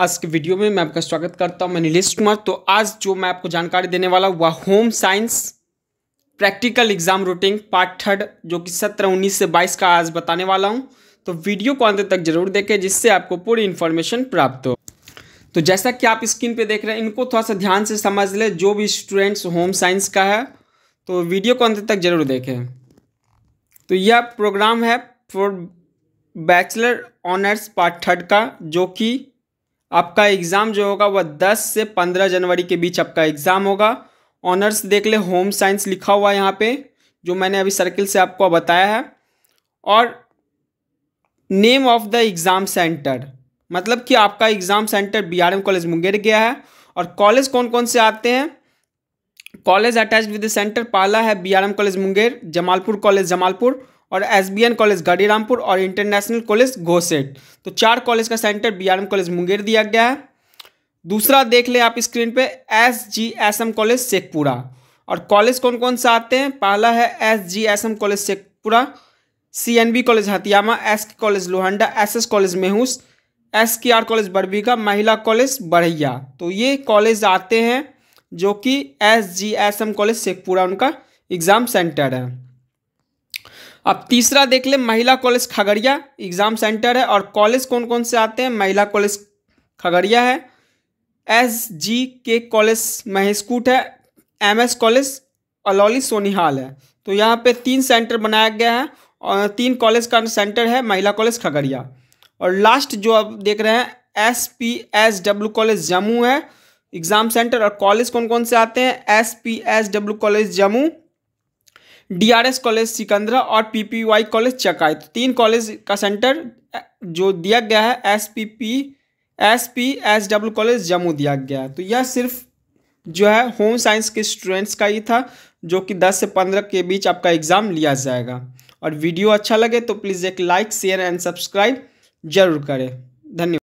आज के वीडियो में मैं आपका स्वागत करता हूं मैं नीलेश कुमार तो आज जो मैं आपको जानकारी देने वाला वह home science practical exam routine part third जो कि सत्रह उन्नीस से बाईस का आज बताने वाला हूं तो वीडियो को अंत तक जरूर देखें जिससे आपको पूरी इन्फॉर्मेशन प्राप्त हो तो जैसा कि आप स्क्रीन पर देख रहे हैं इनको थोड़ा सा ध्यान से समझ लें जो भी स्टूडेंट्स होम साइंस का है तो वीडियो को अंत तक जरूर देखें तो यह प्रोग्राम है for bachelor honours part third का जो कि आपका एग्ज़ाम जो होगा वह 10 से 15 जनवरी के बीच आपका एग्ज़ाम होगा ऑनर्स देख ले होम साइंस लिखा हुआ है यहाँ पे जो मैंने अभी सर्किल से आपको बताया है और name of the exam centre मतलब कि आपका exam centre B R M college Munger गया है और कॉलेज कौन कौन से आते हैं college attach with the centre पहला है B R M college Munger Jamalpur college Jamalpur और एन कॉलेज गाड़ीरामपुर और इंटरनेशनल कॉलेज घोसेट तो चार कॉलेज का सेंटर एम कॉलेज मुंगेर दिया गया है दूसरा देख ले आप स्क्रीन पे S G S M college Sheikhpura और कॉलेज कौन कौन सा आते हैं पहला है S G S M college Sheikhpura C N B college Hatiyama S K college Lohanda S S college Mehus S K R college Barbigha महिला कॉलेज बढ़िया तो ये कॉलेज आते हैं जो कि S G S M college Sheikhpura उनका एग्ज़ाम सेंटर है अब तीसरा देख ले महिला कॉलेज खगड़िया एग्ज़ाम सेंटर है और कॉलेज कौन कौन से आते हैं महिला कॉलेज खगड़िया है एस जी के कॉलेज महेशकूट है M S college Alauli Sonihal है तो यहाँ पे तीन सेंटर बनाया गया है और तीन कॉलेज का सेंटर है महिला कॉलेज खगड़िया और लास्ट जो आप देख रहे हैं S P S W college Jammu है एग्ज़ाम सेंटर और कॉलेज कौन कौन से आते हैं S P S W college Jammu DRS college Sikandra और पीपीवाई कॉलेज चकाई तो तीन कॉलेज का सेंटर जो दिया गया है S P P S P S W college Jammu दिया गया है तो यह सिर्फ जो है होम साइंस के स्टूडेंट्स का ही था जो कि 10 से 15 के बीच आपका एग्ज़ाम लिया जाएगा और वीडियो अच्छा लगे तो प्लीज़ एक लाइक शेयर एंड सब्सक्राइब जरूर करें धन्यवाद